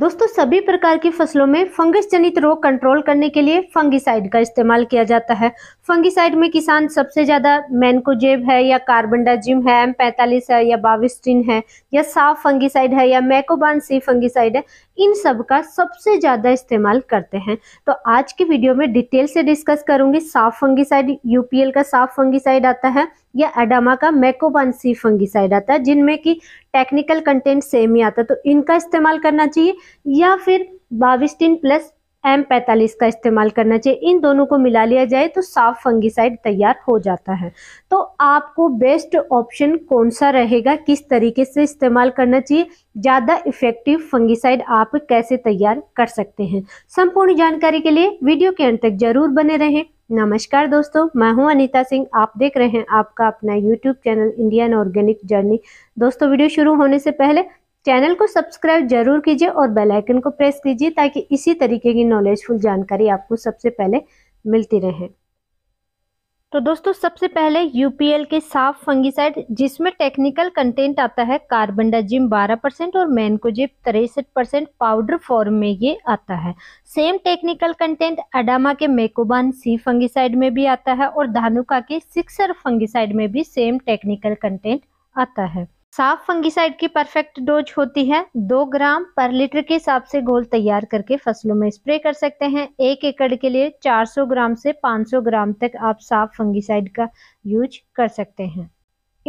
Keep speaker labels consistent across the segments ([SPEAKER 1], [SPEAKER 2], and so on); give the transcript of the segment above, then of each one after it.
[SPEAKER 1] दोस्तों सभी प्रकार की फसलों में फंगस जनित रोग कंट्रोल करने के लिए फंगिसाइड का इस्तेमाल किया जाता है फंगिसाइड में किसान सबसे ज़्यादा मैनकोजेब है या कार्बनडाजिम है एम पैंतालीस है या बाविस्टिन है या साफ फंगिसाइड है या मैकोबान सी फंगिसाइड है इन सब का सबसे ज़्यादा इस्तेमाल करते हैं तो आज की वीडियो में डिटेल से डिस्कस करूंगी साफ फंगिसाइड यूपीएल का साफ फंगिसाइड आता है या एडामा का मैकोबानसी फंगिसाइड आता है जिनमें कि टेक्निकल कंटेंट सेम ही आता है तो इनका इस्तेमाल करना चाहिए या फिर बाविस्टिन प्लस एम पैंतालीस का इस्तेमाल करना चाहिए इन दोनों को मिला लिया जाए तो साफ फंगिसाइड तैयार हो जाता है तो आपको बेस्ट ऑप्शन कौन सा रहेगा किस तरीके से इस्तेमाल करना चाहिए ज़्यादा इफेक्टिव फंगिसाइड आप कैसे तैयार कर सकते हैं संपूर्ण जानकारी के लिए वीडियो के अंत तक जरूर बने रहें नमस्कार दोस्तों मैं हूं अनीता सिंह आप देख रहे हैं आपका अपना YouTube channel Indian organic journey दोस्तों वीडियो शुरू होने से पहले चैनल को सब्सक्राइब जरूर कीजिए और बेल आइकन को प्रेस कीजिए ताकि इसी तरीके की नॉलेजफुल जानकारी आपको सबसे पहले मिलती रहे तो दोस्तों सबसे पहले यूपीएल के साफ फंगिसाइड जिसमें टेक्निकल कंटेंट आता है कार्बनडाजिम 12 परसेंट और मैनकोजिप तिरसठ परसेंट पाउडर फॉर्म में ये आता है सेम टेक्निकल कंटेंट अडामा के मेकोबान सी फंगिसाइड में भी आता है और धानुका के सिक्सर फंगिसाइड में भी सेम टेक्निकल कंटेंट आता है साफ फंगिसाइड की परफेक्ट डोज होती है दो ग्राम पर लीटर के हिसाब से घोल तैयार करके फसलों में स्प्रे कर सकते हैं एक एकड़ के लिए 400 ग्राम से 500 ग्राम तक आप साफ फंगिसाइड का यूज कर सकते हैं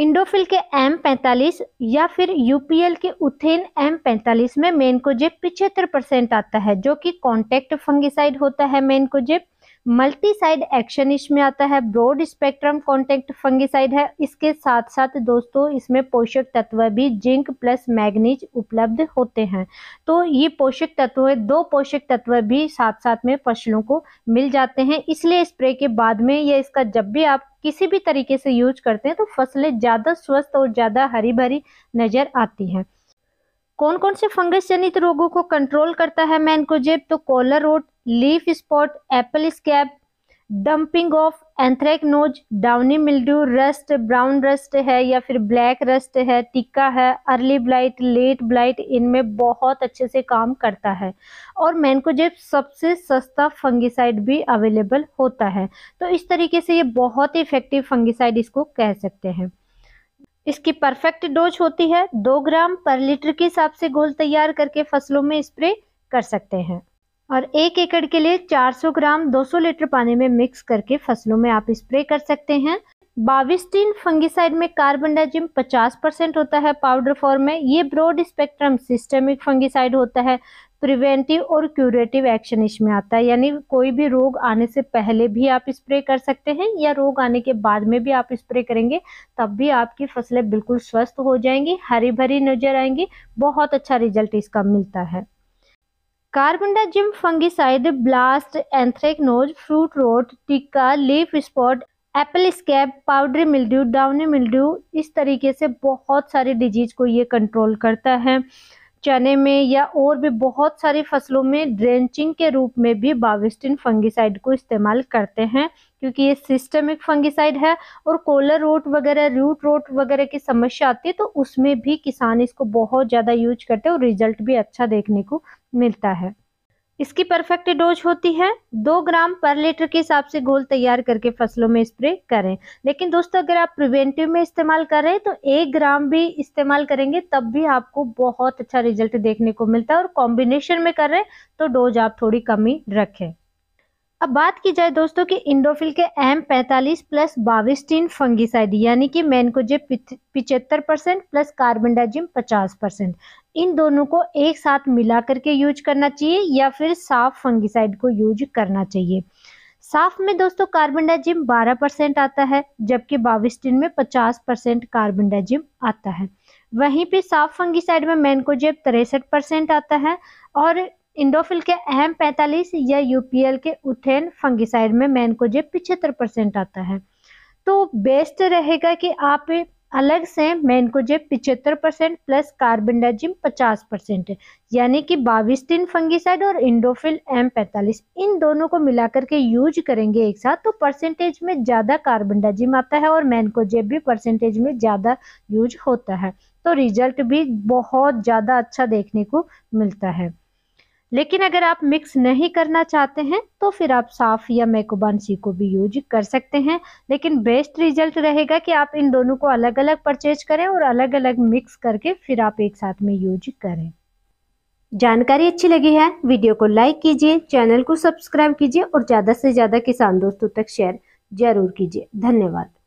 [SPEAKER 1] इंडोफिल के एम पैंतालीस या फिर यूपीएल के उथेन एम पैंतालीस में मेनकोजेब पिछहत्तर परसेंट आता है जो कि कॉन्टेक्ट फंगिसाइड होता है मेनकोजेब मल्टीसाइड एक्शन इसमें आता है ब्रॉड स्पेक्ट्रम कॉन्टेक्ट फंगिसाइड है इसके साथ साथ दोस्तों इसमें पोषक तत्व भी जिंक प्लस मैग्नीज उपलब्ध होते हैं तो ये पोषक तत्व दो पोषक तत्व भी साथ साथ में फसलों को मिल जाते हैं इसलिए स्प्रे के बाद में या इसका जब भी आप किसी भी तरीके से यूज करते हैं तो फसलें ज़्यादा स्वस्थ और ज़्यादा हरी भरी नज़र आती हैं कौन कौन से फंगस जनित रोगों को कंट्रोल करता है मैनकोजेब तो collar rot leaf spot apple scab damping off anthracnose downy mildew rust brown rust है या फिर ब्लैक रस्ट है टिक्का है अर्ली ब्लाइट लेट ब्लाइट इनमें बहुत अच्छे से काम करता है और मैनकोजेब सबसे सस्ता फंगिसाइड भी अवेलेबल होता है तो इस तरीके से ये बहुत ही इफेक्टिव फंगिसाइड इसको कह सकते हैं इसकी परफेक्ट डोज होती है दो ग्राम पर लीटर के हिसाब से घोल तैयार करके फसलों में स्प्रे कर सकते हैं और एक एकड़ के लिए 400 ग्राम 200 लीटर पानी में मिक्स करके फसलों में आप स्प्रे कर सकते हैं बाविस्टीन फंगिसाइड में कार्बन डाइजिम 50 परसेंट होता है पाउडर फॉर्म में ये ब्रॉड स्पेक्ट्रम सिस्टमिक फंगिसाइड होता है प्रिवेंटिव और क्यूरेटिव एक्शन इसमें आता है यानी कोई भी रोग आने से पहले भी आप स्प्रे कर सकते हैं या रोग आने के बाद में भी आप स्प्रे करेंगे तब भी आपकी फसलें बिल्कुल स्वस्थ हो जाएंगी हरी भरी नजर आएंगी बहुत अच्छा रिजल्ट इसका मिलता है Carbendazim fungicide blast anthracnose, fruit rot टिक्का, leaf spot apple scab powder mildew downy mildew इस तरीके से बहुत सारे डिजीज को ये कंट्रोल करता है चने में या और भी बहुत सारी फसलों में ड्रेंचिंग के रूप में भी बाविस्टिन फंगिसाइड को इस्तेमाल करते हैं क्योंकि ये सिस्टमिक फंगिसाइड है और कोलर रोट वगैरह रूट रोट वगैरह की समस्या आती है तो उसमें भी किसान इसको बहुत ज़्यादा यूज करते हैं और रिजल्ट भी अच्छा देखने को मिलता है इसकी परफेक्ट डोज होती है दो ग्राम पर लीटर के हिसाब से घोल तैयार करके फसलों में स्प्रे करें लेकिन दोस्तों अगर आप प्रिवेंटिव में इस्तेमाल करें तो एक ग्राम भी इस्तेमाल करेंगे तब भी आपको बहुत अच्छा रिजल्ट देखने को मिलता है और कॉम्बिनेशन में कर रहे तो डोज आप थोड़ी कमी रखें अब बात की जाए दोस्तों कि इंडोफिल के एम पैंतालीस प्लस बाविस्टीन फंगिसाइड यानी कि मैनकोजे पिछहत्तर परसेंट प्लस कार्बनडाजिम पचास परसेंट इन दोनों को एक साथ मिला करके यूज करना चाहिए या फिर साफ फंगिसाइड को यूज करना चाहिए साफ में दोस्तों कार्बन डाइजिम 12 परसेंट आता है जबकि बाविस्टिन में 50 परसेंट कार्बन डाइजिम आता है वहीं पे साफ फंगिसाइड में मैनकोजेब तिरसठ परसेंट आता है और इंडोफिल के एम 45 या यूपीएल के उठेन फंगिसाइड में मैनकोजेब पिछहत्तर परसेंट आता है तो बेस्ट रहेगा कि आप अलग से मैनकोजेब पिछहत्तर परसेंट प्लस डाइजिम पचास परसेंट यानी कि तीन फंगिसाइड और इंडोफिल एम पैंतालीस इन दोनों को मिलाकर के यूज करेंगे एक साथ तो परसेंटेज में ज़्यादा डाइजिम आता है और मैनकोजेब भी परसेंटेज में ज़्यादा यूज होता है तो रिजल्ट भी बहुत ज़्यादा अच्छा देखने को मिलता है लेकिन अगर आप मिक्स नहीं करना चाहते हैं तो फिर आप साफ या मैकोबान सी को भी यूज कर सकते हैं लेकिन बेस्ट रिजल्ट रहेगा कि आप इन दोनों को अलग अलग परचेज करें और अलग अलग मिक्स करके फिर आप एक साथ में यूज करें जानकारी अच्छी लगी है वीडियो को लाइक कीजिए चैनल को सब्सक्राइब कीजिए और ज़्यादा से ज़्यादा किसान दोस्तों तक शेयर जरूर कीजिए धन्यवाद